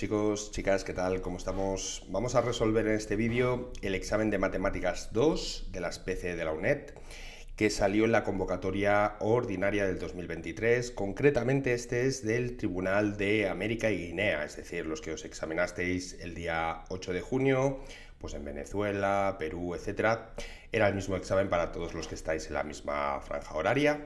chicos, chicas, ¿qué tal? ¿Cómo estamos? Vamos a resolver en este vídeo el examen de Matemáticas 2 de la PC de la UNED que salió en la convocatoria ordinaria del 2023. Concretamente este es del Tribunal de América y Guinea, es decir, los que os examinasteis el día 8 de junio, pues en Venezuela, Perú, etcétera. Era el mismo examen para todos los que estáis en la misma franja horaria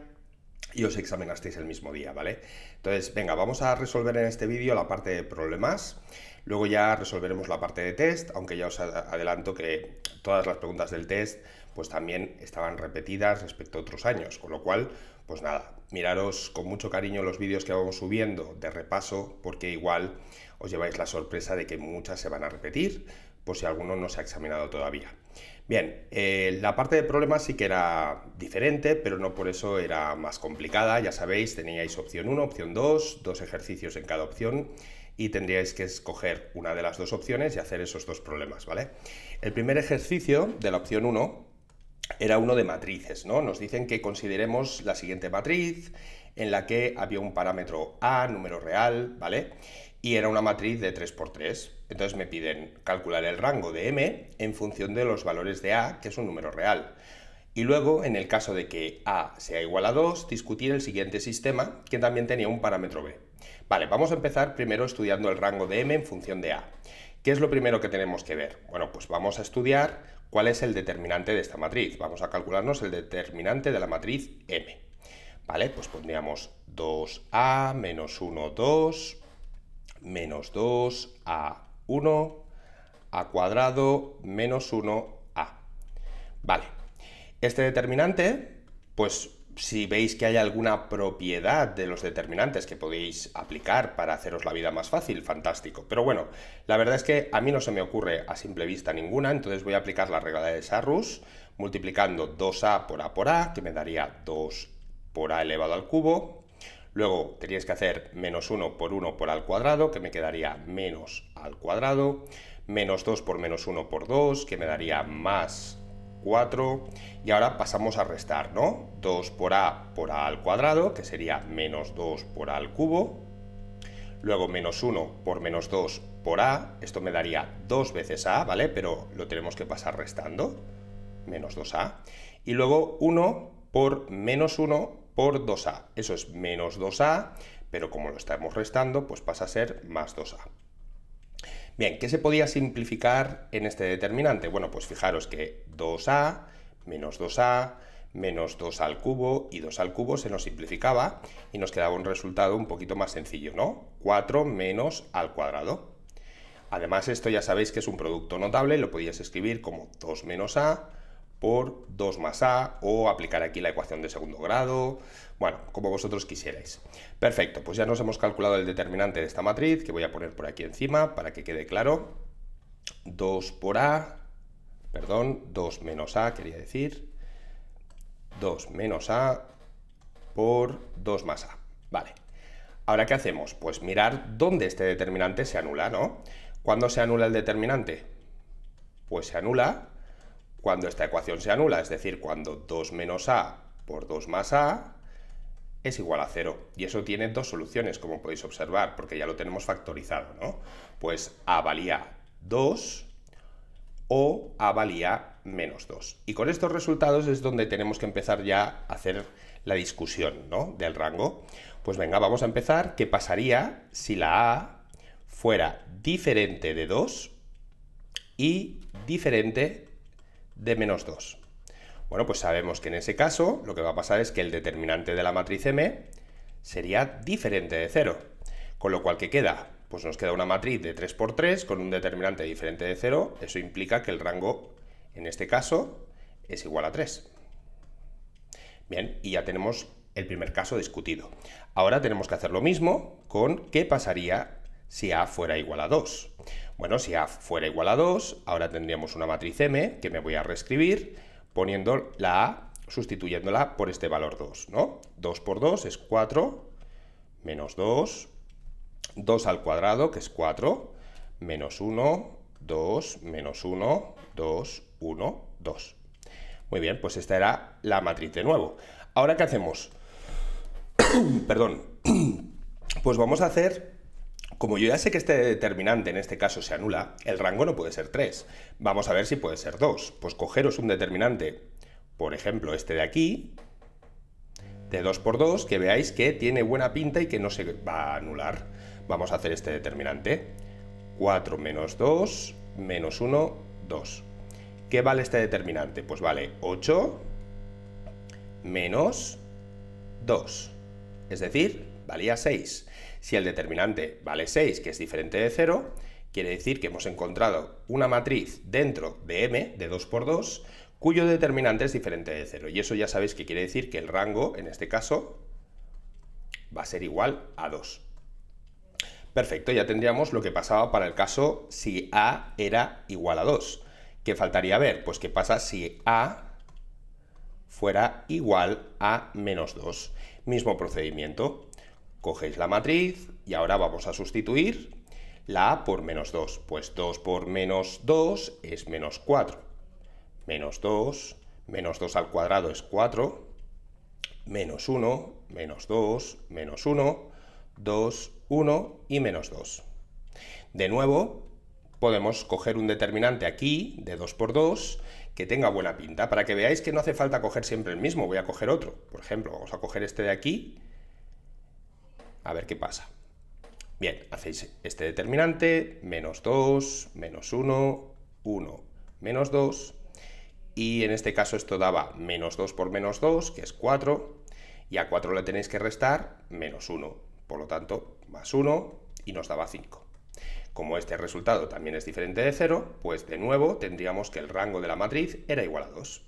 y os examinasteis el mismo día, ¿vale? Entonces, venga, vamos a resolver en este vídeo la parte de problemas, luego ya resolveremos la parte de test, aunque ya os adelanto que todas las preguntas del test pues también estaban repetidas respecto a otros años, con lo cual, pues nada, miraros con mucho cariño los vídeos que vamos subiendo de repaso, porque igual os lleváis la sorpresa de que muchas se van a repetir, por si alguno no se ha examinado todavía. Bien, eh, la parte de problemas sí que era diferente, pero no por eso era más complicada. Ya sabéis, teníais opción 1, opción 2, dos ejercicios en cada opción y tendríais que escoger una de las dos opciones y hacer esos dos problemas, ¿vale? El primer ejercicio de la opción 1 era uno de matrices, ¿no? Nos dicen que consideremos la siguiente matriz en la que había un parámetro A, número real, ¿vale? y era una matriz de 3 por 3 Entonces me piden calcular el rango de m en función de los valores de a, que es un número real. Y luego, en el caso de que a sea igual a 2, discutir el siguiente sistema, que también tenía un parámetro b. Vale, vamos a empezar primero estudiando el rango de m en función de a. ¿Qué es lo primero que tenemos que ver? Bueno, pues vamos a estudiar cuál es el determinante de esta matriz. Vamos a calcularnos el determinante de la matriz m. Vale, pues pondríamos 2a menos 1, 2, menos 2 a 1 a cuadrado menos 1 a. Vale, este determinante, pues si veis que hay alguna propiedad de los determinantes que podéis aplicar para haceros la vida más fácil, fantástico. Pero bueno, la verdad es que a mí no se me ocurre a simple vista ninguna, entonces voy a aplicar la regla de Sarrus multiplicando 2a por a por a, que me daría 2 por a elevado al cubo, Luego tenías que hacer menos 1 por 1 por al cuadrado, que me quedaría menos al cuadrado. Menos 2 por menos 1 por 2, que me daría más 4. Y ahora pasamos a restar, ¿no? 2 por a por a al cuadrado, que sería menos 2 por a al cubo. Luego menos 1 por menos 2 por a. Esto me daría dos veces a, ¿vale? Pero lo tenemos que pasar restando. Menos 2a. Y luego 1 por menos 1 por 2a. Eso es menos 2a, pero como lo estamos restando, pues pasa a ser más 2a. Bien, ¿qué se podía simplificar en este determinante? Bueno, pues fijaros que 2a menos 2a menos 2 al cubo y 2 al cubo se nos simplificaba y nos quedaba un resultado un poquito más sencillo, ¿no? 4 menos al cuadrado. Además, esto ya sabéis que es un producto notable, lo podíais escribir como 2 menos a por 2 más a o aplicar aquí la ecuación de segundo grado, bueno, como vosotros quisierais. Perfecto, pues ya nos hemos calculado el determinante de esta matriz, que voy a poner por aquí encima para que quede claro. 2 por a, perdón, 2 menos a quería decir, 2 menos a por 2 más a, vale. Ahora, ¿qué hacemos? Pues mirar dónde este determinante se anula, ¿no? ¿Cuándo se anula el determinante? Pues se anula cuando esta ecuación se anula, es decir, cuando 2 menos a por 2 más a es igual a 0. Y eso tiene dos soluciones, como podéis observar, porque ya lo tenemos factorizado, ¿no? Pues a valía 2 o a valía menos 2. Y con estos resultados es donde tenemos que empezar ya a hacer la discusión ¿no? del rango. Pues venga, vamos a empezar. ¿Qué pasaría si la A fuera diferente de 2 y diferente de menos 2. Bueno, pues sabemos que en ese caso lo que va a pasar es que el determinante de la matriz M sería diferente de 0. Con lo cual, ¿qué queda? Pues nos queda una matriz de 3 por 3 con un determinante diferente de 0. Eso implica que el rango, en este caso, es igual a 3. Bien, y ya tenemos el primer caso discutido. Ahora tenemos que hacer lo mismo con qué pasaría si A fuera igual a 2. Bueno, si A fuera igual a 2, ahora tendríamos una matriz M que me voy a reescribir poniendo la A, sustituyéndola por este valor 2, ¿no? 2 por 2 es 4, menos 2, 2 al cuadrado, que es 4, menos 1, 2, menos 1, 2, 1, 2. Muy bien, pues esta era la matriz de nuevo. Ahora, ¿qué hacemos? Perdón. Pues vamos a hacer como yo ya sé que este determinante en este caso se anula, el rango no puede ser 3. Vamos a ver si puede ser 2. Pues cogeros un determinante, por ejemplo, este de aquí, de 2 por 2, que veáis que tiene buena pinta y que no se va a anular. Vamos a hacer este determinante. 4 menos 2, menos 1, 2. ¿Qué vale este determinante? Pues vale 8 menos 2. Es decir, valía 6. Si el determinante vale 6, que es diferente de 0, quiere decir que hemos encontrado una matriz dentro de M, de 2 por 2, cuyo determinante es diferente de 0. Y eso ya sabéis que quiere decir que el rango, en este caso, va a ser igual a 2. Perfecto, ya tendríamos lo que pasaba para el caso si A era igual a 2. ¿Qué faltaría ver? Pues qué pasa si A fuera igual a menos 2. Mismo procedimiento. Cogéis la matriz y ahora vamos a sustituir la a por menos 2. Pues 2 por menos 2 es menos 4. Menos 2, menos 2 al cuadrado es 4. Menos 1, menos 2, menos 1, 2, 1 y menos 2. De nuevo, podemos coger un determinante aquí de 2 por 2 que tenga buena pinta, para que veáis que no hace falta coger siempre el mismo, voy a coger otro. Por ejemplo, vamos a coger este de aquí, a ver qué pasa. Bien, hacéis este determinante, menos 2, menos 1, 1, menos 2, y en este caso esto daba menos 2 por menos 2, que es 4, y a 4 le tenéis que restar menos 1, por lo tanto, más 1, y nos daba 5. Como este resultado también es diferente de 0, pues de nuevo tendríamos que el rango de la matriz era igual a 2.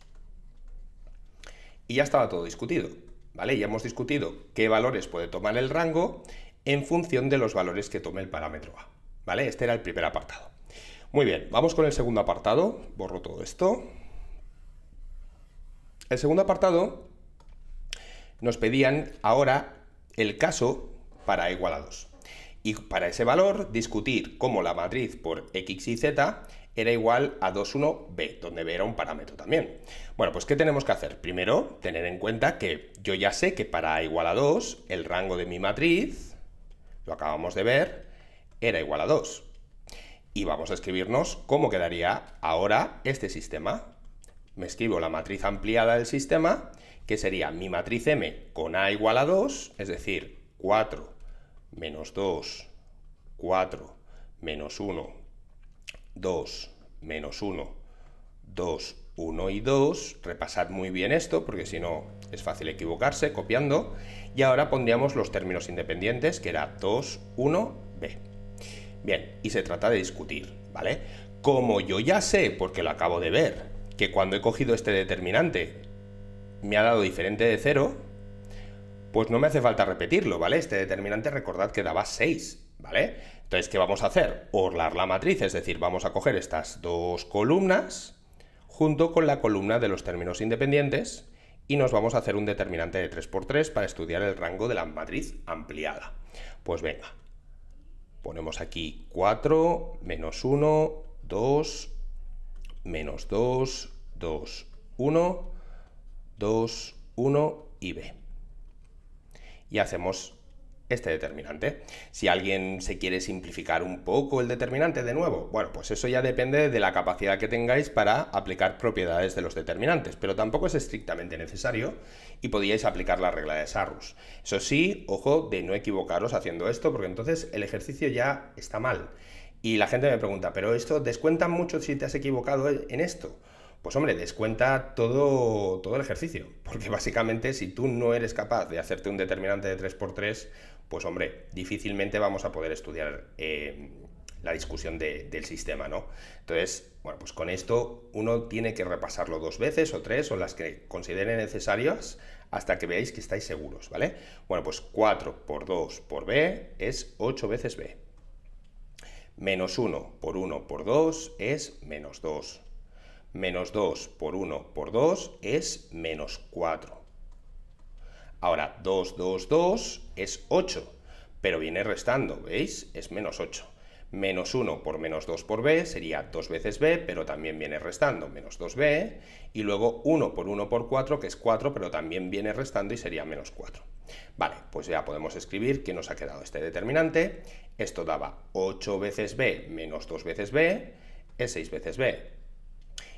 Y ya estaba todo discutido. ¿vale? Ya hemos discutido qué valores puede tomar el rango en función de los valores que tome el parámetro A, ¿vale? Este era el primer apartado. Muy bien, vamos con el segundo apartado, borro todo esto. El segundo apartado nos pedían ahora el caso para igual a 2. Y para ese valor discutir cómo la matriz por x y z era igual a 2,1b, donde b era un parámetro también. Bueno, pues ¿qué tenemos que hacer? Primero, tener en cuenta que yo ya sé que para a igual a 2, el rango de mi matriz, lo acabamos de ver, era igual a 2. Y vamos a escribirnos cómo quedaría ahora este sistema. Me escribo la matriz ampliada del sistema, que sería mi matriz M con A igual a 2, es decir, 4 menos 2, 4 menos 1, 2, menos 1, 2, 1 y 2. Repasad muy bien esto porque si no es fácil equivocarse copiando. Y ahora pondríamos los términos independientes que era 2, 1, b. Bien, y se trata de discutir, ¿vale? Como yo ya sé, porque lo acabo de ver, que cuando he cogido este determinante me ha dado diferente de 0, pues no me hace falta repetirlo, ¿vale? Este determinante recordad que daba 6, ¿vale? Entonces, ¿qué vamos a hacer? Orlar la matriz, es decir, vamos a coger estas dos columnas junto con la columna de los términos independientes y nos vamos a hacer un determinante de 3x3 para estudiar el rango de la matriz ampliada. Pues venga, ponemos aquí 4, menos 1, 2, menos 2, 2, 1, 2, 1 y b. Y hacemos este determinante. Si alguien se quiere simplificar un poco el determinante de nuevo, bueno, pues eso ya depende de la capacidad que tengáis para aplicar propiedades de los determinantes, pero tampoco es estrictamente necesario y podíais aplicar la regla de Sarrus. Eso sí, ojo de no equivocaros haciendo esto, porque entonces el ejercicio ya está mal. Y la gente me pregunta, pero esto descuenta mucho si te has equivocado en esto. Pues hombre, descuenta todo, todo el ejercicio, porque básicamente si tú no eres capaz de hacerte un determinante de 3x3, pues hombre, difícilmente vamos a poder estudiar eh, la discusión del sistema, ¿no? Entonces, bueno, pues con esto uno tiene que repasarlo dos veces o tres o las que considere necesarias hasta que veáis que estáis seguros, ¿vale? Bueno, pues 4 por 2 por b es 8 veces b. Menos 1 por 1 por 2 es menos 2. Menos 2 por 1 por 2 es menos 4. Ahora, 2, 2, 2 es 8, pero viene restando, ¿veis? Es menos 8. Menos 1 por menos 2 por b sería 2 veces b, pero también viene restando, menos 2b. Y luego 1 por 1 por 4, que es 4, pero también viene restando y sería menos 4. Vale, pues ya podemos escribir que nos ha quedado este determinante. Esto daba 8 veces b menos 2 veces b, es 6 veces b.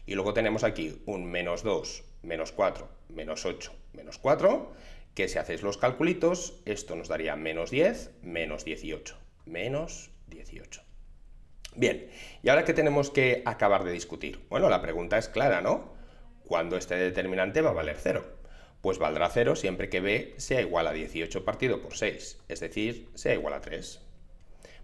Y luego tenemos aquí un menos 2, menos 4, menos 8, menos 4, que si hacéis los calculitos, esto nos daría menos 10, menos 18, menos 18. Bien, ¿y ahora qué tenemos que acabar de discutir? Bueno, la pregunta es clara, ¿no? ¿Cuándo este determinante va a valer 0? Pues valdrá 0 siempre que b sea igual a 18 partido por 6, es decir, sea igual a 3.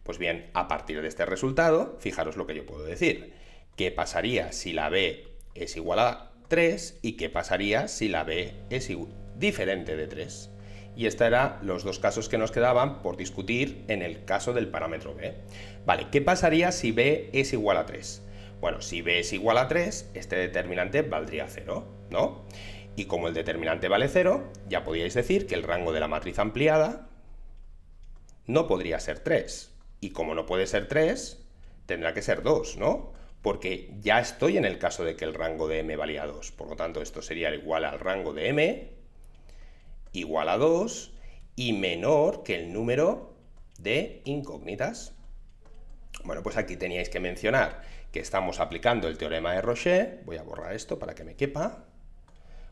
Pues bien, a partir de este resultado, fijaros lo que yo puedo decir. ¿Qué pasaría si la b es igual a 3 y qué pasaría si la b es igual diferente de 3. Y estos eran los dos casos que nos quedaban por discutir en el caso del parámetro b. Vale, ¿qué pasaría si b es igual a 3? Bueno, si b es igual a 3, este determinante valdría 0, ¿no? Y como el determinante vale 0, ya podíais decir que el rango de la matriz ampliada no podría ser 3. Y como no puede ser 3, tendrá que ser 2, ¿no? Porque ya estoy en el caso de que el rango de m valía 2. Por lo tanto, esto sería igual al rango de m igual a 2 y menor que el número de incógnitas. Bueno, pues aquí teníais que mencionar que estamos aplicando el teorema de Rocher. Voy a borrar esto para que me quepa.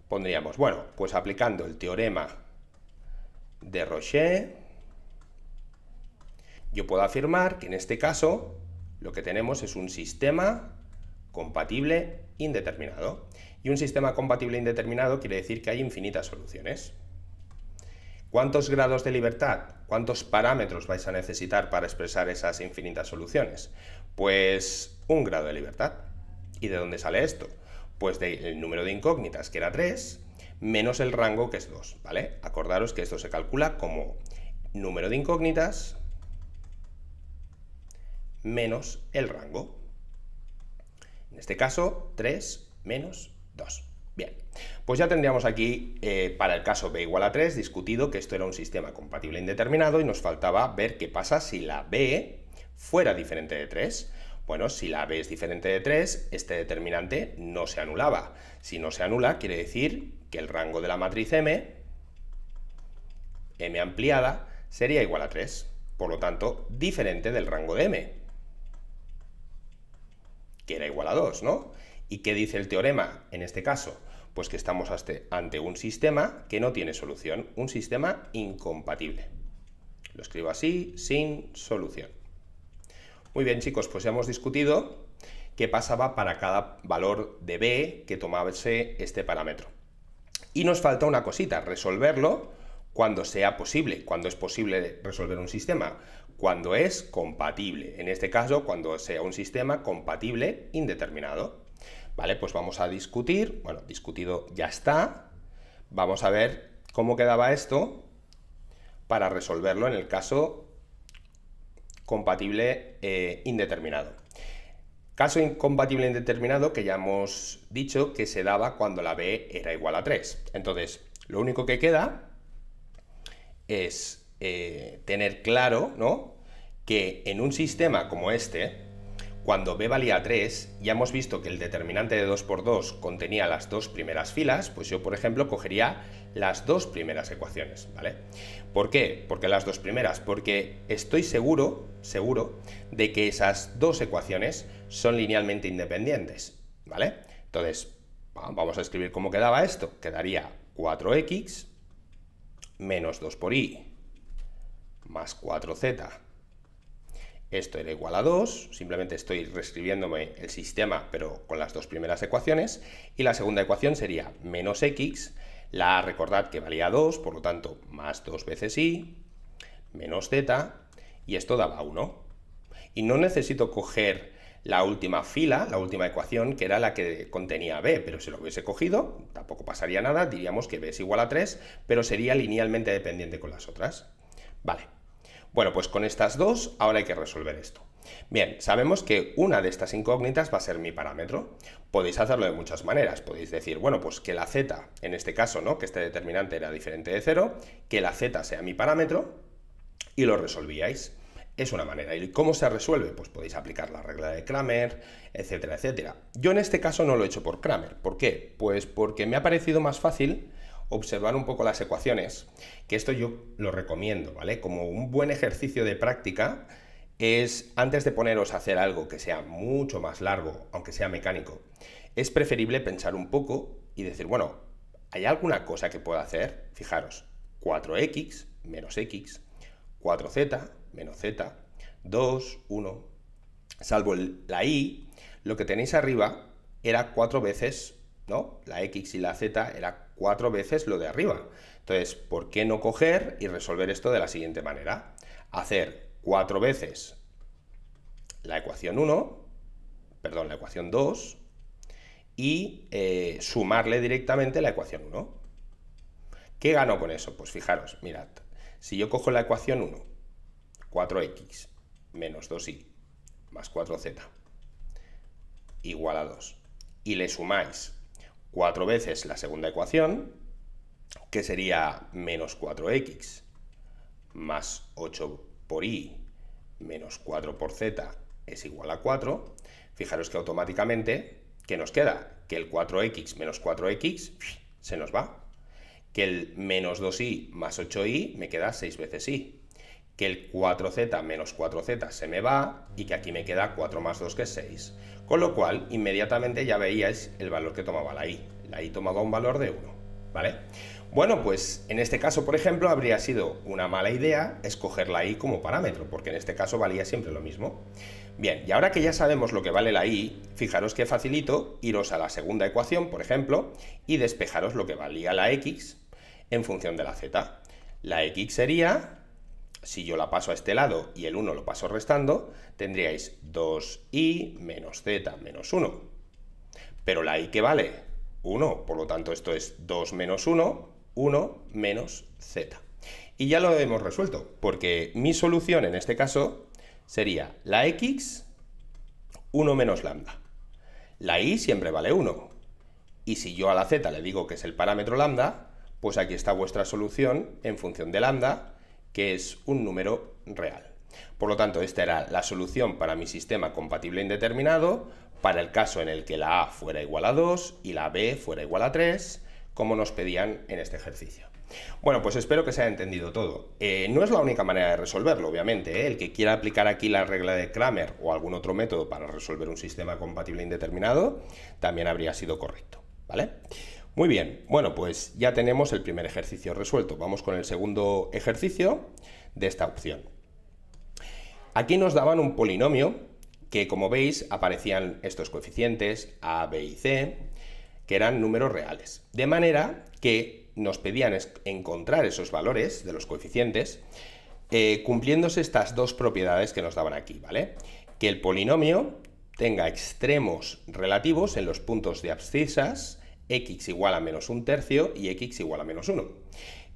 Pondríamos, bueno, pues aplicando el teorema de Rocher, yo puedo afirmar que en este caso lo que tenemos es un sistema compatible indeterminado. Y un sistema compatible indeterminado quiere decir que hay infinitas soluciones. ¿Cuántos grados de libertad? ¿Cuántos parámetros vais a necesitar para expresar esas infinitas soluciones? Pues un grado de libertad. ¿Y de dónde sale esto? Pues del número de incógnitas, que era 3, menos el rango, que es 2, ¿vale? Acordaros que esto se calcula como número de incógnitas menos el rango. En este caso, 3 menos 2. Bien, pues ya tendríamos aquí eh, para el caso b igual a 3 discutido que esto era un sistema compatible indeterminado y nos faltaba ver qué pasa si la b fuera diferente de 3. Bueno, si la b es diferente de 3, este determinante no se anulaba. Si no se anula, quiere decir que el rango de la matriz m, m ampliada, sería igual a 3. Por lo tanto, diferente del rango de m, que era igual a 2, ¿no? ¿Y qué dice el teorema en este caso? Pues que estamos ante un sistema que no tiene solución, un sistema incompatible. Lo escribo así, sin solución. Muy bien chicos, pues hemos discutido qué pasaba para cada valor de b que tomase este parámetro. Y nos falta una cosita, resolverlo cuando sea posible, cuando es posible resolver un sistema, cuando es compatible, en este caso cuando sea un sistema compatible indeterminado. Vale, pues vamos a discutir, bueno, discutido ya está, vamos a ver cómo quedaba esto para resolverlo en el caso compatible eh, indeterminado. Caso incompatible e indeterminado que ya hemos dicho que se daba cuando la b era igual a 3. Entonces, lo único que queda es eh, tener claro ¿no? que en un sistema como este, cuando b valía 3, ya hemos visto que el determinante de 2 por 2 contenía las dos primeras filas, pues yo, por ejemplo, cogería las dos primeras ecuaciones, ¿vale? ¿Por qué? Porque las dos primeras, porque estoy seguro, seguro, de que esas dos ecuaciones son linealmente independientes, ¿vale? Entonces, vamos a escribir cómo quedaba esto. Quedaría 4x menos 2 por y más 4z esto era igual a 2, simplemente estoy reescribiéndome el sistema pero con las dos primeras ecuaciones, y la segunda ecuación sería menos x, la recordad que valía 2, por lo tanto más 2 veces y, menos z, y esto daba 1. Y no necesito coger la última fila, la última ecuación, que era la que contenía b, pero si lo hubiese cogido, tampoco pasaría nada, diríamos que b es igual a 3, pero sería linealmente dependiente con las otras. Vale, bueno, pues con estas dos ahora hay que resolver esto. Bien, sabemos que una de estas incógnitas va a ser mi parámetro. Podéis hacerlo de muchas maneras. Podéis decir, bueno, pues que la z, en este caso, ¿no? Que este determinante era diferente de cero, que la z sea mi parámetro y lo resolvíais. Es una manera. ¿Y cómo se resuelve? Pues podéis aplicar la regla de Kramer, etcétera, etcétera. Yo en este caso no lo he hecho por Kramer. ¿Por qué? Pues porque me ha parecido más fácil observar un poco las ecuaciones, que esto yo lo recomiendo, ¿vale? Como un buen ejercicio de práctica es, antes de poneros a hacer algo que sea mucho más largo, aunque sea mecánico, es preferible pensar un poco y decir, bueno, ¿hay alguna cosa que pueda hacer? Fijaros, 4x menos x, 4z menos z, 2, 1, salvo la y, lo que tenéis arriba era cuatro veces, ¿no? La x y la z era cuatro veces lo de arriba. Entonces, ¿por qué no coger y resolver esto de la siguiente manera? Hacer cuatro veces la ecuación 1, perdón, la ecuación 2, y eh, sumarle directamente la ecuación 1. ¿Qué gano con eso? Pues fijaros, mirad, si yo cojo la ecuación 1, 4x menos 2y más 4z igual a 2, y le sumáis 4 veces la segunda ecuación, que sería menos 4x más 8 por y menos 4 por z es igual a 4, fijaros que automáticamente, ¿qué nos queda? Que el 4x menos 4x se nos va. Que el menos 2i más 8i me queda 6 veces i que el 4z menos 4z se me va y que aquí me queda 4 más 2 que es 6. Con lo cual, inmediatamente ya veíais el valor que tomaba la i. La i tomaba un valor de 1, ¿vale? Bueno, pues en este caso, por ejemplo, habría sido una mala idea escoger la i como parámetro, porque en este caso valía siempre lo mismo. Bien, y ahora que ya sabemos lo que vale la i, fijaros que facilito iros a la segunda ecuación, por ejemplo, y despejaros lo que valía la x en función de la z. La x sería si yo la paso a este lado y el 1 lo paso restando, tendríais 2i menos z menos 1. Pero la i que vale 1, por lo tanto esto es 2 menos 1, 1 menos z. Y ya lo hemos resuelto, porque mi solución en este caso sería la x, 1 menos lambda. La i siempre vale 1. Y si yo a la z le digo que es el parámetro lambda, pues aquí está vuestra solución en función de lambda que es un número real. Por lo tanto, esta era la solución para mi sistema compatible indeterminado, para el caso en el que la A fuera igual a 2 y la B fuera igual a 3, como nos pedían en este ejercicio. Bueno, pues espero que se haya entendido todo. Eh, no es la única manera de resolverlo, obviamente. ¿eh? El que quiera aplicar aquí la regla de Kramer o algún otro método para resolver un sistema compatible indeterminado, también habría sido correcto. ¿Vale? Muy bien, bueno, pues ya tenemos el primer ejercicio resuelto. Vamos con el segundo ejercicio de esta opción. Aquí nos daban un polinomio que, como veis, aparecían estos coeficientes A, B y C, que eran números reales. De manera que nos pedían encontrar esos valores de los coeficientes eh, cumpliéndose estas dos propiedades que nos daban aquí, ¿vale? Que el polinomio tenga extremos relativos en los puntos de abscisas x igual a menos un tercio y x igual a menos 1.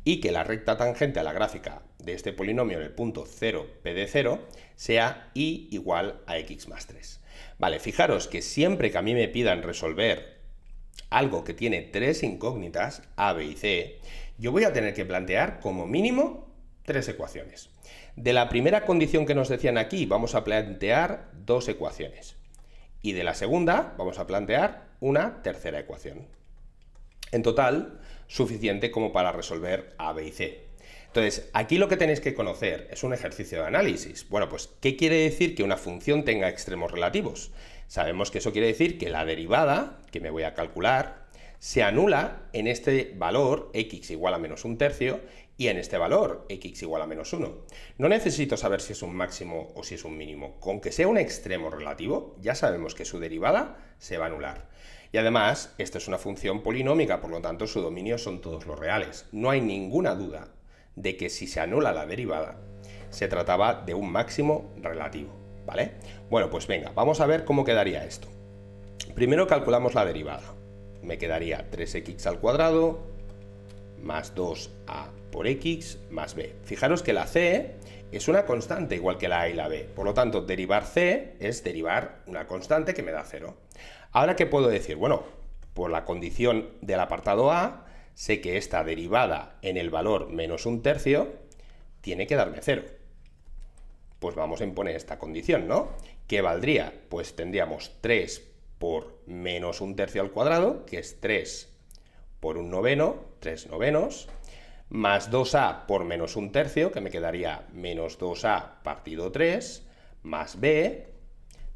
Y que la recta tangente a la gráfica de este polinomio en el punto 0, p de 0, sea y igual a x más 3. Vale, fijaros que siempre que a mí me pidan resolver algo que tiene tres incógnitas, a, b y c, yo voy a tener que plantear como mínimo tres ecuaciones. De la primera condición que nos decían aquí, vamos a plantear dos ecuaciones. Y de la segunda, vamos a plantear una tercera ecuación. En total, suficiente como para resolver A, B y C. Entonces, aquí lo que tenéis que conocer es un ejercicio de análisis. Bueno, pues, ¿qué quiere decir que una función tenga extremos relativos? Sabemos que eso quiere decir que la derivada, que me voy a calcular, se anula en este valor x igual a menos un tercio y en este valor x igual a menos 1. No necesito saber si es un máximo o si es un mínimo. Con que sea un extremo relativo, ya sabemos que su derivada se va a anular. Y además, esta es una función polinómica, por lo tanto su dominio son todos los reales. No hay ninguna duda de que si se anula la derivada, se trataba de un máximo relativo, ¿vale? Bueno, pues venga, vamos a ver cómo quedaría esto. Primero calculamos la derivada. Me quedaría 3x al cuadrado más 2a por x más b. Fijaros que la c es una constante igual que la a y la b. Por lo tanto, derivar c es derivar una constante que me da 0. Ahora ¿qué puedo decir, bueno, por la condición del apartado A, sé que esta derivada en el valor menos un tercio tiene que darme cero. Pues vamos a imponer esta condición, ¿no? ¿Qué valdría? Pues tendríamos 3 por menos un tercio al cuadrado, que es 3 por un noveno, 3 novenos, más 2a por menos un tercio, que me quedaría menos 2a partido 3, más b,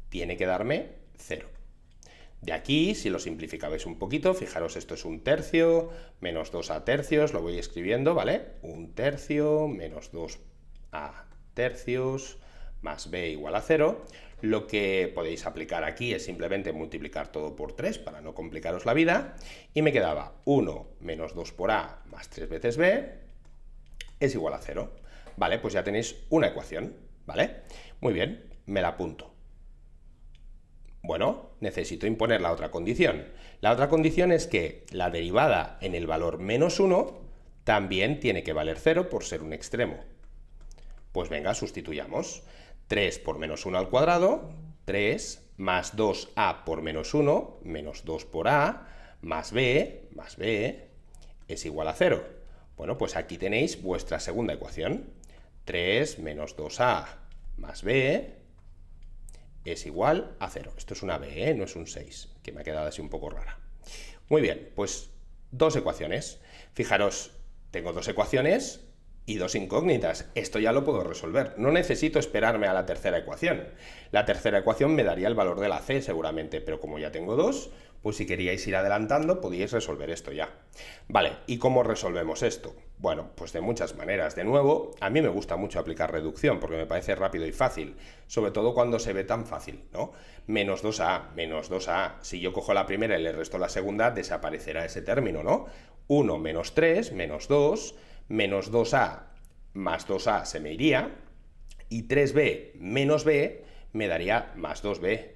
tiene que darme 0. De aquí, si lo simplificabais un poquito, fijaros, esto es un tercio, menos 2 a tercios, lo voy escribiendo, ¿vale? Un tercio, menos 2 a tercios, más b igual a cero. Lo que podéis aplicar aquí es simplemente multiplicar todo por 3 para no complicaros la vida. Y me quedaba 1 menos 2 por a más 3 veces b es igual a 0. Vale, pues ya tenéis una ecuación, ¿vale? Muy bien, me la apunto. Bueno, necesito imponer la otra condición. La otra condición es que la derivada en el valor menos 1 también tiene que valer 0 por ser un extremo. Pues venga, sustituyamos. 3 por menos 1 al cuadrado, 3 más 2a por menos 1, menos 2 por a, más b, más b, es igual a 0. Bueno, pues aquí tenéis vuestra segunda ecuación. 3 menos 2a más b es igual a 0. Esto es una B, ¿eh? no es un 6, que me ha quedado así un poco rara. Muy bien, pues dos ecuaciones. Fijaros, tengo dos ecuaciones y dos incógnitas. Esto ya lo puedo resolver. No necesito esperarme a la tercera ecuación. La tercera ecuación me daría el valor de la C seguramente, pero como ya tengo dos, pues si queríais ir adelantando, podíais resolver esto ya. Vale, ¿y cómo resolvemos esto? Bueno, pues de muchas maneras. De nuevo, a mí me gusta mucho aplicar reducción porque me parece rápido y fácil, sobre todo cuando se ve tan fácil, ¿no? Menos 2a, menos 2a. Si yo cojo la primera y le resto la segunda, desaparecerá ese término, ¿no? 1 menos 3, menos 2, menos 2a más 2a se me iría, y 3b menos b me daría más 2b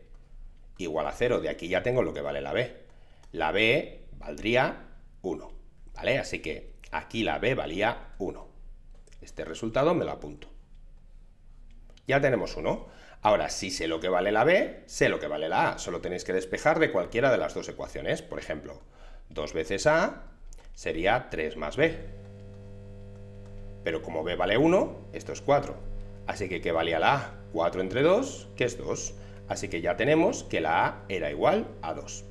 igual a 0. De aquí ya tengo lo que vale la B. La B valdría 1, ¿vale? Así que aquí la B valía 1. Este resultado me lo apunto. Ya tenemos 1. Ahora, si sé lo que vale la B, sé lo que vale la A. Solo tenéis que despejar de cualquiera de las dos ecuaciones. Por ejemplo, 2 veces A sería 3 más B. Pero como B vale 1, esto es 4. Así que, ¿qué valía la A? 4 entre 2, que es 2. Así que ya tenemos que la a era igual a 2.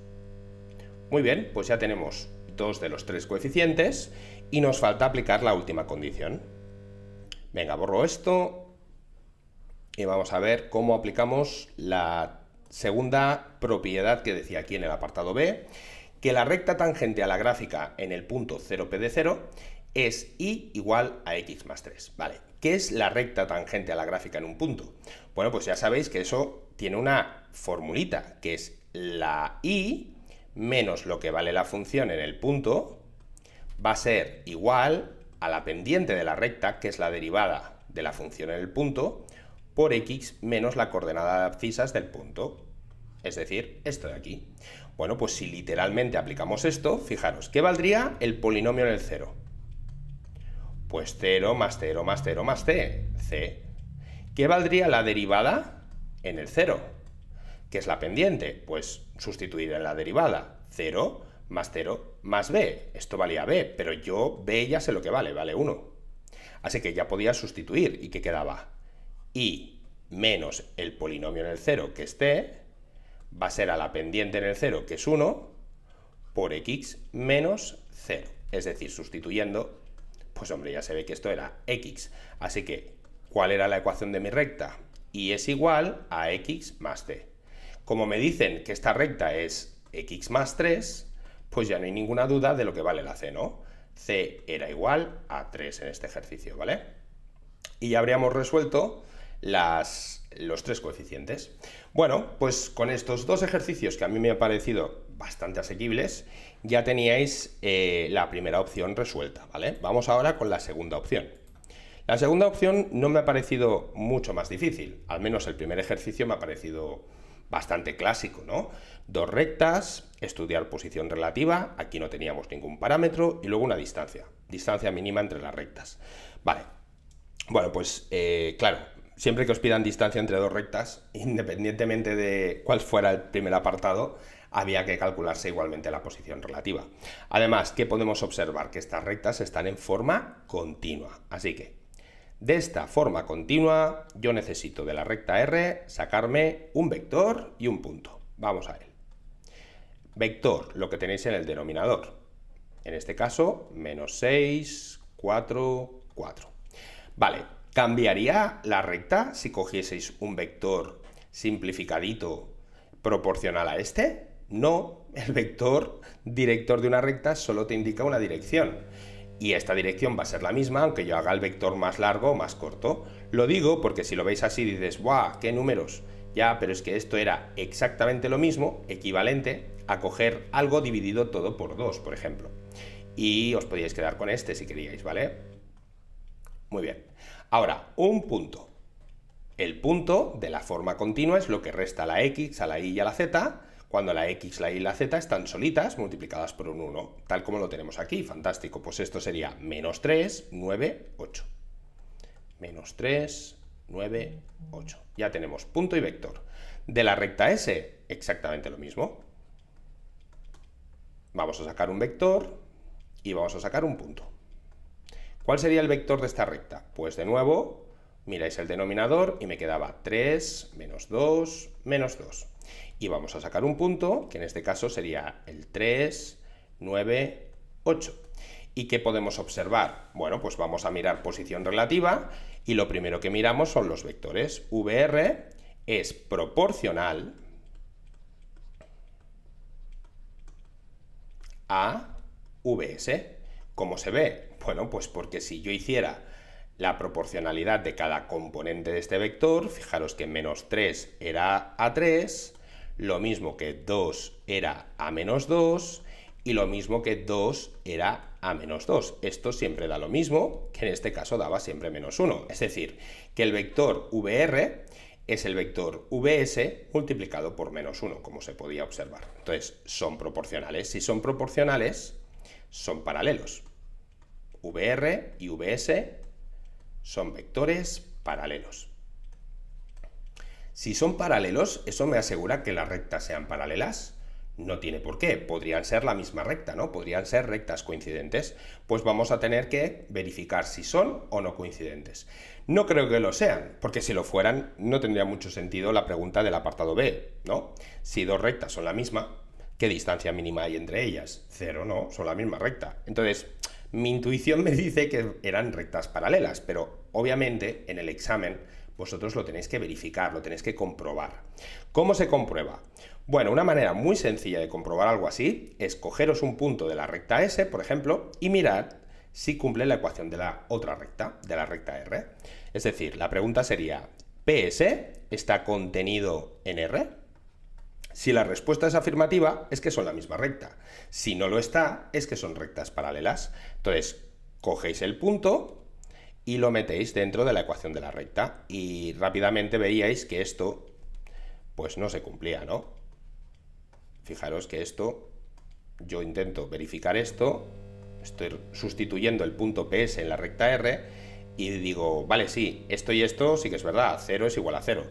Muy bien, pues ya tenemos dos de los tres coeficientes y nos falta aplicar la última condición. Venga, borro esto y vamos a ver cómo aplicamos la segunda propiedad que decía aquí en el apartado B, que la recta tangente a la gráfica en el punto 0p de 0 es y igual a x más 3. Vale, ¿qué es la recta tangente a la gráfica en un punto? Bueno, pues ya sabéis que eso tiene una formulita, que es la i menos lo que vale la función en el punto, va a ser igual a la pendiente de la recta, que es la derivada de la función en el punto, por x menos la coordenada de abscisas del punto, es decir, esto de aquí. Bueno, pues si literalmente aplicamos esto, fijaros, ¿qué valdría el polinomio en el 0? Pues 0 más 0 más 0 más c, c. ¿Qué valdría la derivada en el 0. ¿Qué es la pendiente? Pues sustituir en la derivada. 0 más 0 más b. Esto valía b, pero yo b ya sé lo que vale, vale 1. Así que ya podía sustituir. ¿Y que quedaba? y menos el polinomio en el 0 que esté va a ser a la pendiente en el 0, que es 1, por x menos 0. Es decir, sustituyendo, pues hombre, ya se ve que esto era x. Así que, ¿cuál era la ecuación de mi recta? y es igual a x más t. Como me dicen que esta recta es x más 3, pues ya no hay ninguna duda de lo que vale la c, ¿no? c era igual a 3 en este ejercicio, ¿vale? Y ya habríamos resuelto los tres coeficientes. Bueno, pues con estos dos ejercicios que a mí me han parecido bastante asequibles, ya teníais eh, la primera opción resuelta, ¿vale? Vamos ahora con la segunda opción. La segunda opción no me ha parecido mucho más difícil, al menos el primer ejercicio me ha parecido bastante clásico, ¿no? Dos rectas, estudiar posición relativa, aquí no teníamos ningún parámetro, y luego una distancia, distancia mínima entre las rectas. Vale, bueno, pues eh, claro, siempre que os pidan distancia entre dos rectas, independientemente de cuál fuera el primer apartado, había que calcularse igualmente la posición relativa. Además, ¿qué podemos observar? Que estas rectas están en forma continua, así que de esta forma continua, yo necesito de la recta R sacarme un vector y un punto. Vamos a él. Vector, lo que tenéis en el denominador. En este caso, menos 6, 4, 4. Vale, ¿cambiaría la recta si cogieseis un vector simplificadito proporcional a este? No, el vector director de una recta solo te indica una dirección y esta dirección va a ser la misma, aunque yo haga el vector más largo o más corto. Lo digo porque si lo veis así dices, ¡guau! ¡Qué números! Ya, pero es que esto era exactamente lo mismo, equivalente a coger algo dividido todo por 2, por ejemplo. Y os podíais quedar con este si queríais, ¿vale? Muy bien. Ahora, un punto. El punto de la forma continua es lo que resta a la x, a la y y a la z, cuando la x, la y y la z están solitas multiplicadas por un 1, tal como lo tenemos aquí, fantástico. Pues esto sería menos 3, 9, 8. Menos 3, 9, 8. Ya tenemos punto y vector. De la recta S, exactamente lo mismo. Vamos a sacar un vector y vamos a sacar un punto. ¿Cuál sería el vector de esta recta? Pues de nuevo, miráis el denominador y me quedaba 3, menos 2, menos 2 y vamos a sacar un punto, que en este caso sería el 3, 9, 8. ¿Y qué podemos observar? Bueno, pues vamos a mirar posición relativa y lo primero que miramos son los vectores. VR es proporcional a VS. ¿Cómo se ve? Bueno, pues porque si yo hiciera la proporcionalidad de cada componente de este vector, fijaros que menos 3 era A3, lo mismo que 2 era a menos 2 y lo mismo que 2 era a menos 2. Esto siempre da lo mismo, que en este caso daba siempre menos 1. Es decir, que el vector VR es el vector VS multiplicado por menos 1, como se podía observar. Entonces, son proporcionales. Si son proporcionales, son paralelos. VR y VS son vectores paralelos. Si son paralelos, eso me asegura que las rectas sean paralelas. No tiene por qué, podrían ser la misma recta, ¿no? Podrían ser rectas coincidentes. Pues vamos a tener que verificar si son o no coincidentes. No creo que lo sean, porque si lo fueran no tendría mucho sentido la pregunta del apartado B, ¿no? Si dos rectas son la misma, ¿qué distancia mínima hay entre ellas? Cero, no, son la misma recta. Entonces, mi intuición me dice que eran rectas paralelas, pero obviamente en el examen vosotros lo tenéis que verificar, lo tenéis que comprobar. ¿Cómo se comprueba? Bueno, una manera muy sencilla de comprobar algo así es cogeros un punto de la recta S, por ejemplo, y mirar si cumple la ecuación de la otra recta, de la recta R. Es decir, la pregunta sería, ¿PS está contenido en R? Si la respuesta es afirmativa, es que son la misma recta. Si no lo está, es que son rectas paralelas. Entonces, cogéis el punto, y lo metéis dentro de la ecuación de la recta y rápidamente veíais que esto pues no se cumplía, ¿no? Fijaros que esto, yo intento verificar esto, estoy sustituyendo el punto PS en la recta R y digo, vale, sí, esto y esto sí que es verdad, 0 es igual a 0,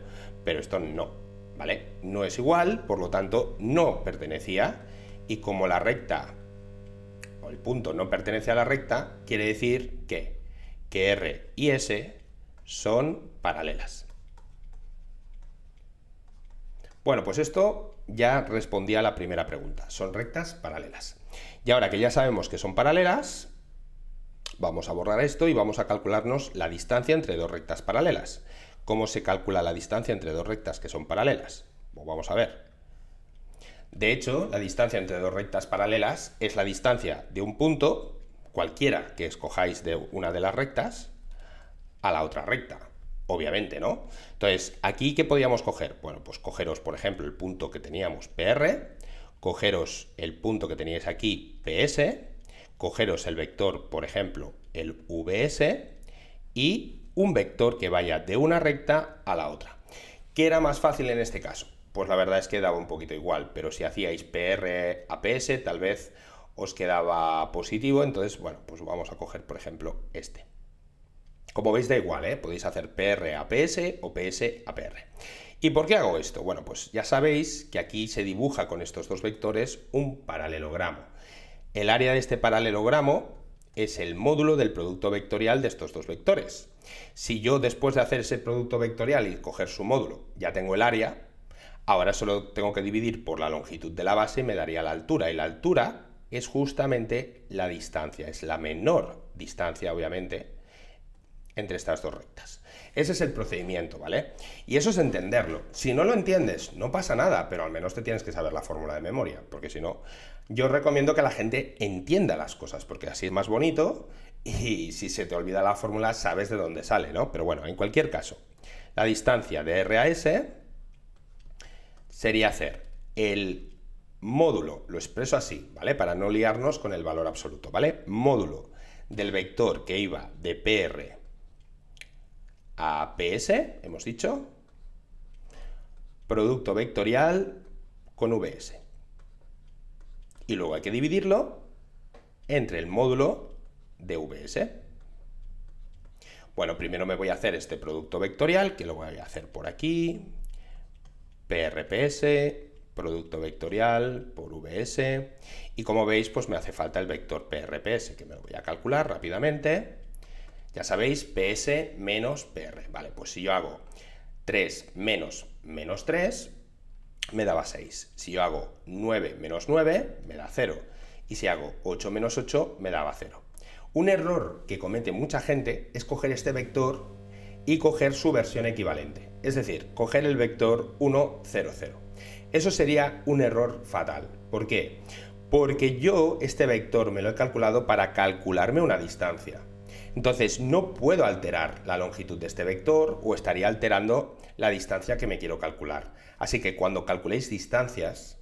pero esto no, ¿vale? No es igual, por lo tanto no pertenecía y como la recta o el punto no pertenece a la recta, quiere decir que que R y S son paralelas. Bueno, pues esto ya respondía a la primera pregunta. Son rectas paralelas. Y ahora que ya sabemos que son paralelas, vamos a borrar esto y vamos a calcularnos la distancia entre dos rectas paralelas. ¿Cómo se calcula la distancia entre dos rectas que son paralelas? Pues vamos a ver. De hecho, la distancia entre dos rectas paralelas es la distancia de un punto cualquiera que escojáis de una de las rectas a la otra recta, obviamente, ¿no? Entonces, ¿aquí qué podíamos coger? Bueno, pues cogeros, por ejemplo, el punto que teníamos PR, cogeros el punto que teníais aquí PS, cogeros el vector, por ejemplo, el VS y un vector que vaya de una recta a la otra. ¿Qué era más fácil en este caso? Pues la verdad es que daba un poquito igual, pero si hacíais PR a PS, tal vez os quedaba positivo, entonces, bueno, pues vamos a coger, por ejemplo, este. Como veis, da igual, ¿eh? podéis hacer PR a PS o PS a PR. ¿Y por qué hago esto? Bueno, pues ya sabéis que aquí se dibuja con estos dos vectores un paralelogramo. El área de este paralelogramo es el módulo del producto vectorial de estos dos vectores. Si yo después de hacer ese producto vectorial y coger su módulo ya tengo el área, ahora solo tengo que dividir por la longitud de la base y me daría la altura. Y la altura es justamente la distancia, es la menor distancia, obviamente, entre estas dos rectas. Ese es el procedimiento, ¿vale? Y eso es entenderlo. Si no lo entiendes, no pasa nada, pero al menos te tienes que saber la fórmula de memoria, porque si no, yo recomiendo que la gente entienda las cosas, porque así es más bonito y si se te olvida la fórmula, sabes de dónde sale, ¿no? Pero bueno, en cualquier caso, la distancia de R a S sería hacer el módulo, lo expreso así, ¿vale? Para no liarnos con el valor absoluto, ¿vale? Módulo del vector que iba de PR a PS, hemos dicho, producto vectorial con VS. Y luego hay que dividirlo entre el módulo de VS. Bueno, primero me voy a hacer este producto vectorial, que lo voy a hacer por aquí, PRPS, producto vectorial por VS y como veis pues me hace falta el vector PRPS que me lo voy a calcular rápidamente ya sabéis PS menos PR vale pues si yo hago 3 menos menos 3 me daba 6 si yo hago 9 menos 9 me da 0 y si hago 8 menos 8 me daba 0 un error que comete mucha gente es coger este vector y coger su versión equivalente es decir coger el vector 1 0 0 eso sería un error fatal. ¿Por qué? Porque yo este vector me lo he calculado para calcularme una distancia. Entonces no puedo alterar la longitud de este vector o estaría alterando la distancia que me quiero calcular. Así que cuando calculéis distancias,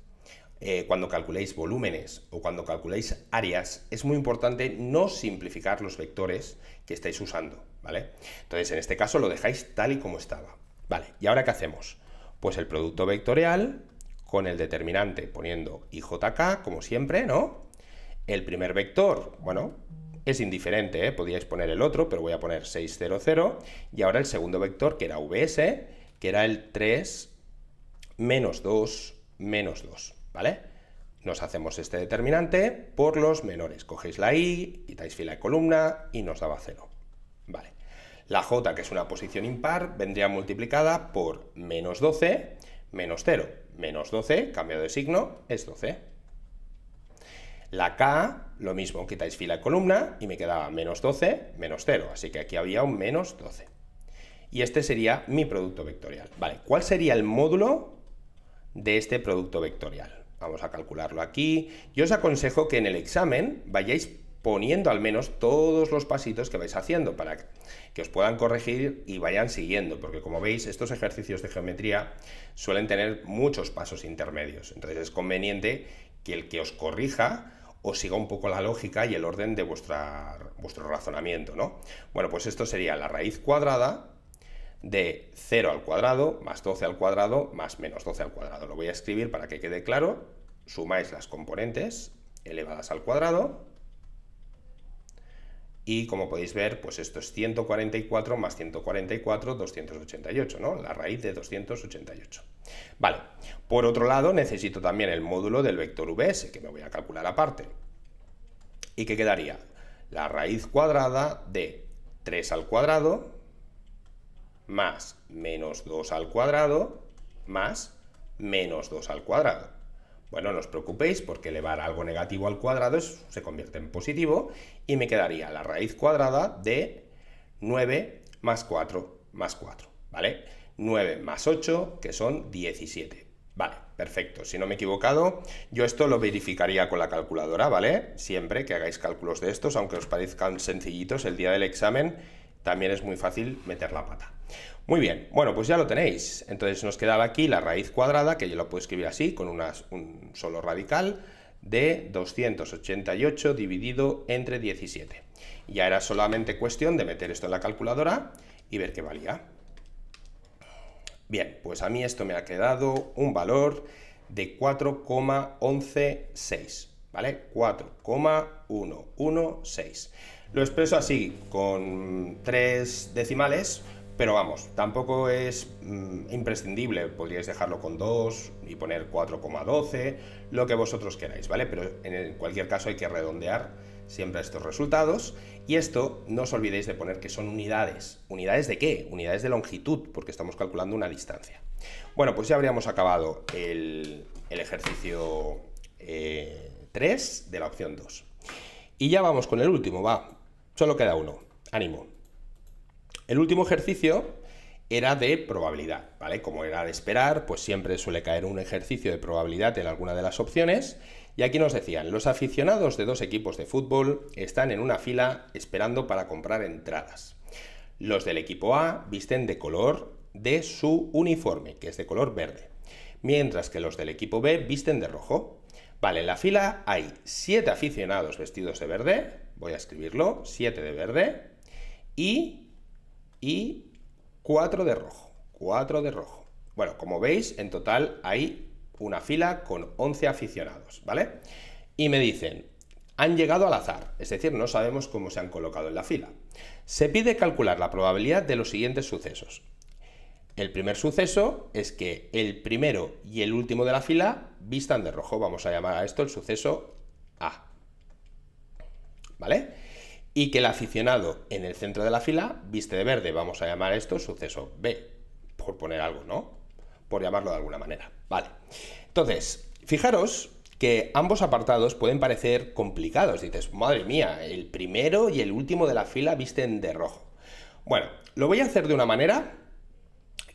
eh, cuando calculéis volúmenes o cuando calculéis áreas, es muy importante no simplificar los vectores que estáis usando, ¿vale? Entonces, en este caso lo dejáis tal y como estaba. Vale, ¿y ahora qué hacemos? Pues el producto vectorial con el determinante poniendo IJK, como siempre, ¿no? El primer vector, bueno, es indiferente, ¿eh? podíais poner el otro, pero voy a poner 6, 0, 0. Y ahora el segundo vector, que era VS, que era el 3, menos 2, menos 2, ¿vale? Nos hacemos este determinante por los menores. Cogéis la i, quitáis fila de columna y nos daba 0. Vale. La j, que es una posición impar, vendría multiplicada por menos 12, menos 0 menos 12, cambio de signo, es 12. La K, lo mismo, quitáis fila y columna y me quedaba menos 12, menos 0, así que aquí había un menos 12. Y este sería mi producto vectorial. Vale, ¿cuál sería el módulo de este producto vectorial? Vamos a calcularlo aquí. Yo os aconsejo que en el examen vayáis poniendo al menos todos los pasitos que vais haciendo para que os puedan corregir y vayan siguiendo, porque como veis estos ejercicios de geometría suelen tener muchos pasos intermedios, entonces es conveniente que el que os corrija os siga un poco la lógica y el orden de vuestra, vuestro razonamiento, ¿no? Bueno, pues esto sería la raíz cuadrada de 0 al cuadrado, más 12 al cuadrado, más menos 12 al cuadrado. Lo voy a escribir para que quede claro, sumáis las componentes elevadas al cuadrado, y como podéis ver, pues esto es 144 más 144, 288, ¿no? La raíz de 288. Vale, por otro lado necesito también el módulo del vector vs, que me voy a calcular aparte. ¿Y que quedaría? La raíz cuadrada de 3 al cuadrado más menos 2 al cuadrado más menos 2 al cuadrado. Bueno, no os preocupéis porque elevar algo negativo al cuadrado se convierte en positivo y me quedaría la raíz cuadrada de 9 más 4 más 4, ¿vale? 9 más 8, que son 17. Vale, perfecto. Si no me he equivocado, yo esto lo verificaría con la calculadora, ¿vale? Siempre que hagáis cálculos de estos, aunque os parezcan sencillitos, el día del examen también es muy fácil meter la pata. Muy bien, bueno, pues ya lo tenéis. Entonces nos quedaba aquí la raíz cuadrada, que yo la puedo escribir así, con un solo radical, de 288 dividido entre 17. Ya era solamente cuestión de meter esto en la calculadora y ver qué valía. Bien, pues a mí esto me ha quedado un valor de 4,116, ¿vale? 4,116. Lo expreso así, con tres decimales, pero vamos, tampoco es mm, imprescindible, podríais dejarlo con 2 y poner 4,12, lo que vosotros queráis, ¿vale? Pero en cualquier caso hay que redondear siempre estos resultados. Y esto no os olvidéis de poner que son unidades. ¿Unidades de qué? Unidades de longitud, porque estamos calculando una distancia. Bueno, pues ya habríamos acabado el, ejercicio 3 eh, de la opción 2. Y ya vamos con el último, va. Solo queda uno. Ánimo. El último ejercicio era de probabilidad, ¿vale? Como era de esperar, pues siempre suele caer un ejercicio de probabilidad en alguna de las opciones. Y aquí nos decían, los aficionados de dos equipos de fútbol están en una fila esperando para comprar entradas. Los del equipo A visten de color de su uniforme, que es de color verde, mientras que los del equipo B visten de rojo. Vale, en la fila hay siete aficionados vestidos de verde, voy a escribirlo, siete de verde, y y 4 de rojo, 4 de rojo. Bueno, como veis, en total hay una fila con 11 aficionados, ¿vale? Y me dicen, han llegado al azar, es decir, no sabemos cómo se han colocado en la fila. Se pide calcular la probabilidad de los siguientes sucesos. El primer suceso es que el primero y el último de la fila vistan de rojo, vamos a llamar a esto el suceso A. ¿Vale? y que el aficionado en el centro de la fila viste de verde. Vamos a llamar esto suceso B, por poner algo, ¿no? Por llamarlo de alguna manera. Vale. Entonces, fijaros que ambos apartados pueden parecer complicados. Dices, madre mía, el primero y el último de la fila visten de rojo. Bueno, lo voy a hacer de una manera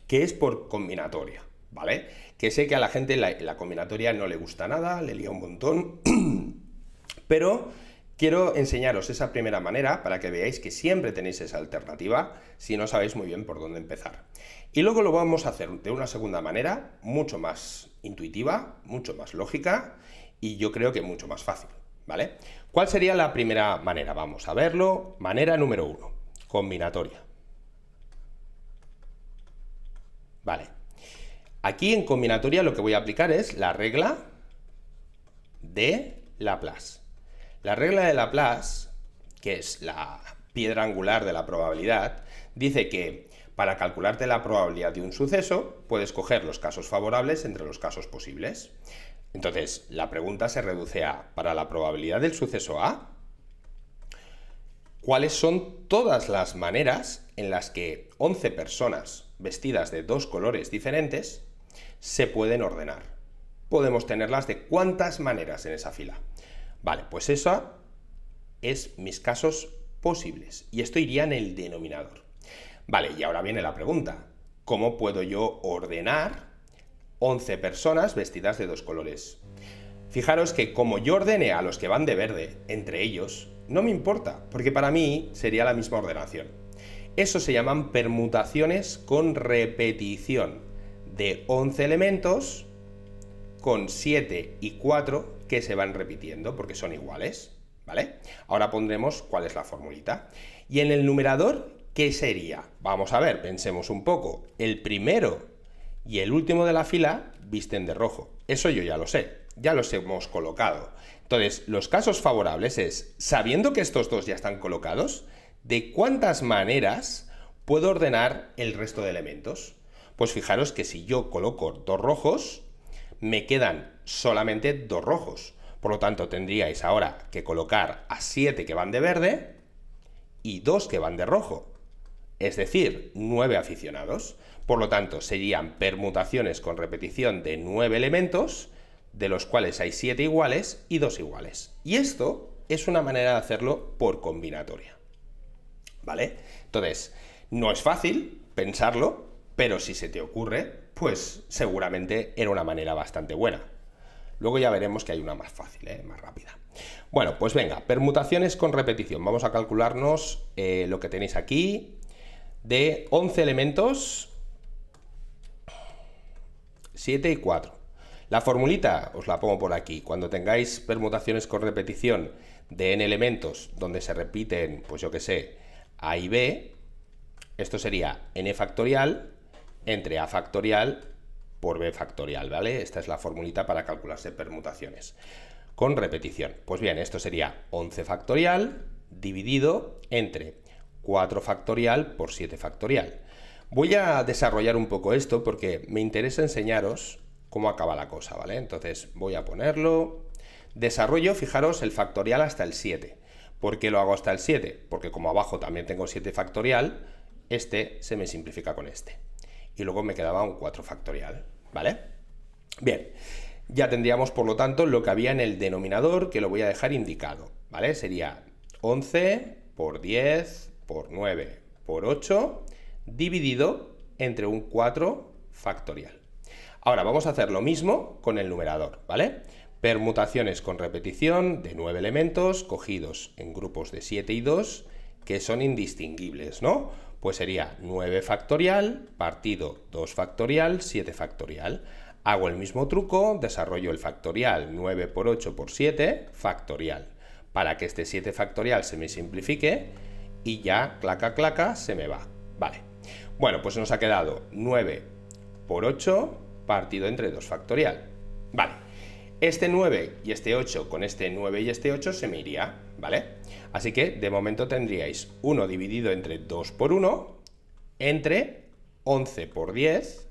que es por combinatoria, ¿vale? Que sé que a la gente la, la combinatoria no le gusta nada, le lía un montón, pero Quiero enseñaros esa primera manera para que veáis que siempre tenéis esa alternativa si no sabéis muy bien por dónde empezar. Y luego lo vamos a hacer de una segunda manera, mucho más intuitiva, mucho más lógica y yo creo que mucho más fácil, ¿vale? ¿Cuál sería la primera manera? Vamos a verlo. Manera número uno, combinatoria. Vale. Aquí en combinatoria lo que voy a aplicar es la regla de Laplace. La regla de Laplace, que es la piedra angular de la probabilidad, dice que para calcularte la probabilidad de un suceso, puedes coger los casos favorables entre los casos posibles. Entonces, la pregunta se reduce a, para la probabilidad del suceso A, ¿cuáles son todas las maneras en las que 11 personas vestidas de dos colores diferentes se pueden ordenar? Podemos tenerlas de cuántas maneras en esa fila. Vale, pues esa es mis casos posibles y esto iría en el denominador. Vale, y ahora viene la pregunta. ¿Cómo puedo yo ordenar 11 personas vestidas de dos colores? Fijaros que como yo ordene a los que van de verde entre ellos, no me importa, porque para mí sería la misma ordenación. Eso se llaman permutaciones con repetición de 11 elementos con 7 y 4 que se van repitiendo porque son iguales, ¿vale? Ahora pondremos cuál es la formulita. Y en el numerador, ¿qué sería? Vamos a ver, pensemos un poco. El primero y el último de la fila visten de rojo. Eso yo ya lo sé, ya los hemos colocado. Entonces, los casos favorables es, sabiendo que estos dos ya están colocados, ¿de cuántas maneras puedo ordenar el resto de elementos? Pues fijaros que si yo coloco dos rojos, me quedan solamente dos rojos. Por lo tanto, tendríais ahora que colocar a siete que van de verde y dos que van de rojo. Es decir, 9 aficionados. Por lo tanto, serían permutaciones con repetición de nueve elementos, de los cuales hay siete iguales y dos iguales. Y esto es una manera de hacerlo por combinatoria. ¿Vale? Entonces, no es fácil pensarlo, pero si se te ocurre, pues seguramente era una manera bastante buena. Luego ya veremos que hay una más fácil, ¿eh? más rápida. Bueno, pues venga, permutaciones con repetición. Vamos a calcularnos eh, lo que tenéis aquí de 11 elementos, 7 y 4. La formulita os la pongo por aquí. Cuando tengáis permutaciones con repetición de n elementos donde se repiten, pues yo que sé, a y b, esto sería n factorial entre a factorial por b factorial, ¿vale? Esta es la formulita para calcularse permutaciones con repetición. Pues bien, esto sería 11 factorial dividido entre 4 factorial por 7 factorial. Voy a desarrollar un poco esto porque me interesa enseñaros cómo acaba la cosa, ¿vale? Entonces voy a ponerlo. Desarrollo, fijaros, el factorial hasta el 7. ¿Por qué lo hago hasta el 7? Porque como abajo también tengo 7 factorial, este se me simplifica con este y luego me quedaba un 4 factorial, ¿vale? Bien, ya tendríamos por lo tanto lo que había en el denominador que lo voy a dejar indicado, ¿vale? Sería 11 por 10 por 9 por 8 dividido entre un 4 factorial. Ahora vamos a hacer lo mismo con el numerador, ¿vale? Permutaciones con repetición de 9 elementos cogidos en grupos de 7 y 2 que son indistinguibles, ¿no? Pues sería 9 factorial partido 2 factorial 7 factorial. Hago el mismo truco, desarrollo el factorial 9 por 8 por 7 factorial para que este 7 factorial se me simplifique y ya claca claca se me va. Vale. Bueno, pues nos ha quedado 9 por 8 partido entre 2 factorial. Vale. Este 9 y este 8 con este 9 y este 8 se me iría, ¿vale? Así que de momento tendríais 1 dividido entre 2 por 1 entre 11 por 10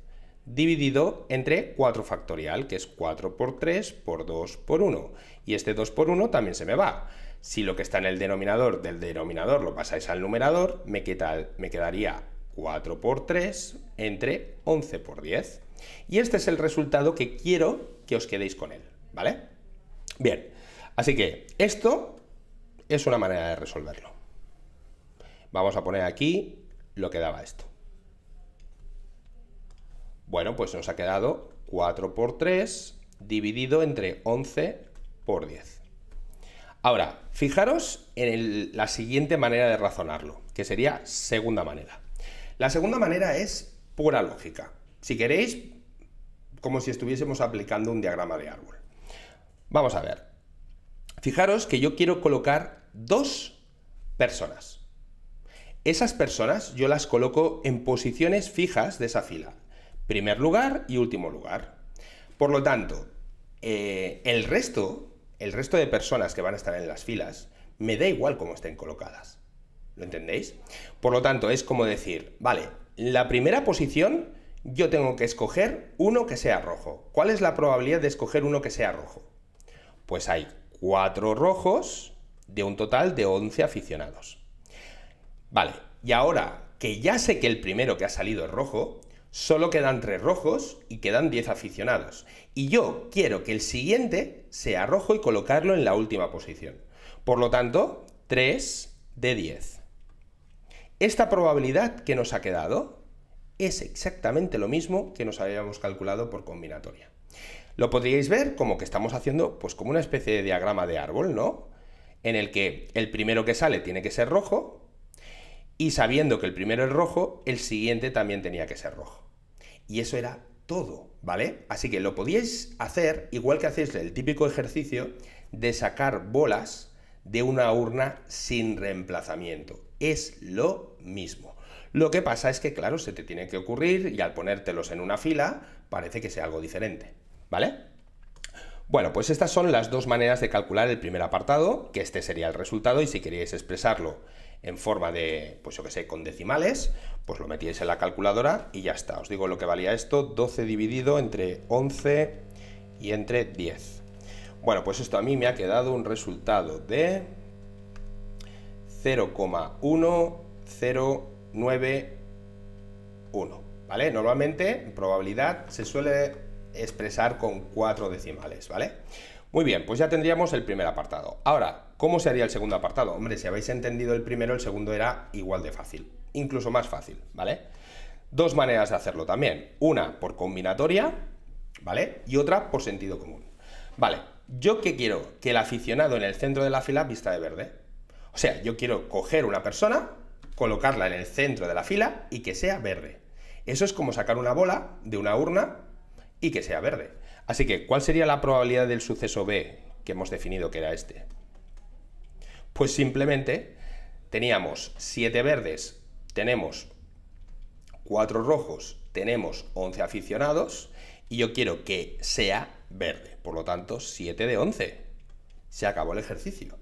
dividido entre 4 factorial, que es 4 por 3 por 2 por 1. Y este 2 por 1 también se me va. Si lo que está en el denominador del denominador lo pasáis al numerador, me, me quedaría 4 por 3 entre 11 por 10. Y este es el resultado que quiero que os quedéis con él, ¿vale? Bien, así que esto es una manera de resolverlo. Vamos a poner aquí lo que daba esto. Bueno, pues nos ha quedado 4 por 3 dividido entre 11 por 10. Ahora, fijaros en la siguiente manera de razonarlo, que sería segunda manera. La segunda manera es pura lógica. Si queréis, como si estuviésemos aplicando un diagrama de árbol. Vamos a ver, Fijaros que yo quiero colocar dos personas. Esas personas yo las coloco en posiciones fijas de esa fila. Primer lugar y último lugar. Por lo tanto, eh, el resto, el resto de personas que van a estar en las filas, me da igual cómo estén colocadas. ¿Lo entendéis? Por lo tanto, es como decir, vale, la primera posición yo tengo que escoger uno que sea rojo. ¿Cuál es la probabilidad de escoger uno que sea rojo? Pues hay 4 rojos de un total de 11 aficionados. Vale, y ahora que ya sé que el primero que ha salido es rojo, solo quedan tres rojos y quedan 10 aficionados. Y yo quiero que el siguiente sea rojo y colocarlo en la última posición. Por lo tanto, 3 de 10. Esta probabilidad que nos ha quedado es exactamente lo mismo que nos habíamos calculado por combinatoria. Lo podríais ver como que estamos haciendo pues como una especie de diagrama de árbol, ¿no? En el que el primero que sale tiene que ser rojo y sabiendo que el primero es rojo, el siguiente también tenía que ser rojo. Y eso era todo, ¿vale? Así que lo podíais hacer igual que hacéis el típico ejercicio de sacar bolas de una urna sin reemplazamiento. Es lo mismo. Lo que pasa es que, claro, se te tiene que ocurrir y al ponértelos en una fila parece que sea algo diferente. ¿vale? Bueno, pues estas son las dos maneras de calcular el primer apartado, que este sería el resultado, y si queríais expresarlo en forma de, pues yo que sé, con decimales, pues lo metíais en la calculadora y ya está. Os digo lo que valía esto, 12 dividido entre 11 y entre 10. Bueno, pues esto a mí me ha quedado un resultado de 0,1091, ¿vale? Normalmente, en probabilidad, se suele expresar con cuatro decimales, ¿vale? Muy bien, pues ya tendríamos el primer apartado. Ahora, ¿cómo se haría el segundo apartado? Hombre, si habéis entendido el primero, el segundo era igual de fácil, incluso más fácil, ¿vale? Dos maneras de hacerlo también. Una por combinatoria, ¿vale? Y otra por sentido común. Vale, ¿yo qué quiero? Que el aficionado en el centro de la fila vista de verde. O sea, yo quiero coger una persona, colocarla en el centro de la fila y que sea verde. Eso es como sacar una bola de una urna y que sea verde. Así que, ¿cuál sería la probabilidad del suceso B que hemos definido que era este? Pues simplemente teníamos 7 verdes, tenemos 4 rojos, tenemos 11 aficionados y yo quiero que sea verde. Por lo tanto, 7 de 11. Se acabó el ejercicio.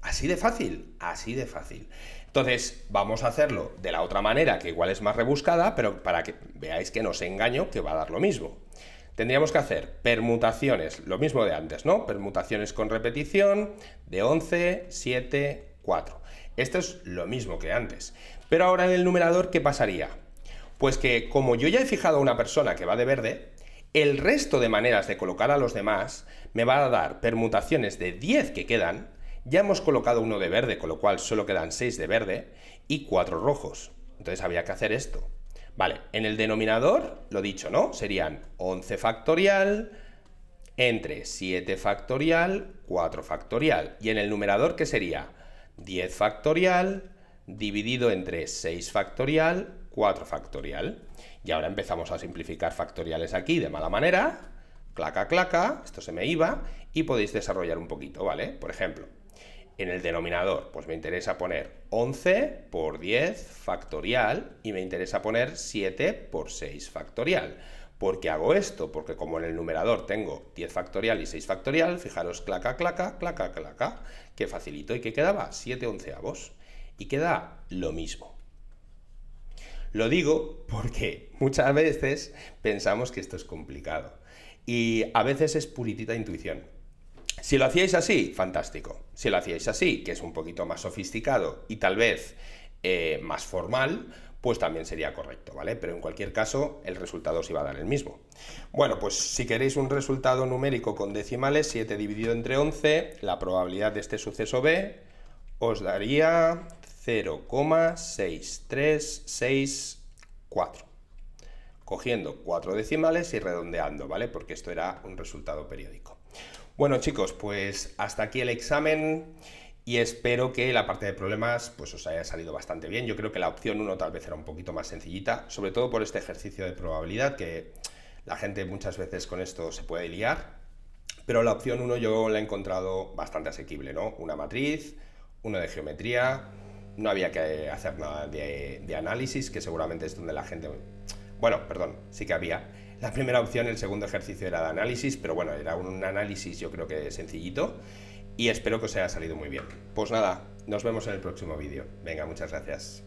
Así de fácil, así de fácil. Entonces, vamos a hacerlo de la otra manera, que igual es más rebuscada, pero para que veáis que no os engaño, que va a dar lo mismo tendríamos que hacer permutaciones, lo mismo de antes, ¿no? Permutaciones con repetición de 11, 7, 4. Esto es lo mismo que antes. Pero ahora en el numerador, ¿qué pasaría? Pues que como yo ya he fijado a una persona que va de verde, el resto de maneras de colocar a los demás me va a dar permutaciones de 10 que quedan, ya hemos colocado uno de verde, con lo cual solo quedan 6 de verde y 4 rojos. Entonces había que hacer esto. Vale, en el denominador, lo dicho, ¿no? Serían 11 factorial entre 7 factorial, 4 factorial. Y en el numerador, ¿qué sería? 10 factorial dividido entre 6 factorial, 4 factorial. Y ahora empezamos a simplificar factoriales aquí de mala manera. Claca, claca, esto se me iba. Y podéis desarrollar un poquito, ¿vale? Por ejemplo, en el denominador, pues me interesa poner 11 por 10 factorial y me interesa poner 7 por 6 factorial. ¿Por qué hago esto? Porque como en el numerador tengo 10 factorial y 6 factorial, fijaros, claca, claca, claca, claca, que facilito y que quedaba 7 onceavos. Y queda lo mismo. Lo digo porque muchas veces pensamos que esto es complicado y a veces es puritita intuición. Si lo hacíais así, fantástico. Si lo hacíais así, que es un poquito más sofisticado y tal vez eh, más formal, pues también sería correcto, ¿vale? Pero en cualquier caso, el resultado os iba a dar el mismo. Bueno, pues si queréis un resultado numérico con decimales, 7 dividido entre 11, la probabilidad de este suceso B os daría 0,6364. Cogiendo 4 decimales y redondeando, ¿vale? Porque esto era un resultado periódico. Bueno chicos, pues hasta aquí el examen y espero que la parte de problemas pues os haya salido bastante bien. Yo creo que la opción 1 tal vez era un poquito más sencillita, sobre todo por este ejercicio de probabilidad que la gente muchas veces con esto se puede liar, pero la opción 1 yo la he encontrado bastante asequible, ¿no? Una matriz, uno de geometría, no había que hacer nada de, de análisis, que seguramente es donde la gente... Bueno, perdón, sí que había, la primera opción, el segundo ejercicio era de análisis, pero bueno, era un análisis yo creo que sencillito y espero que os haya salido muy bien. Pues nada, nos vemos en el próximo vídeo. Venga, muchas gracias.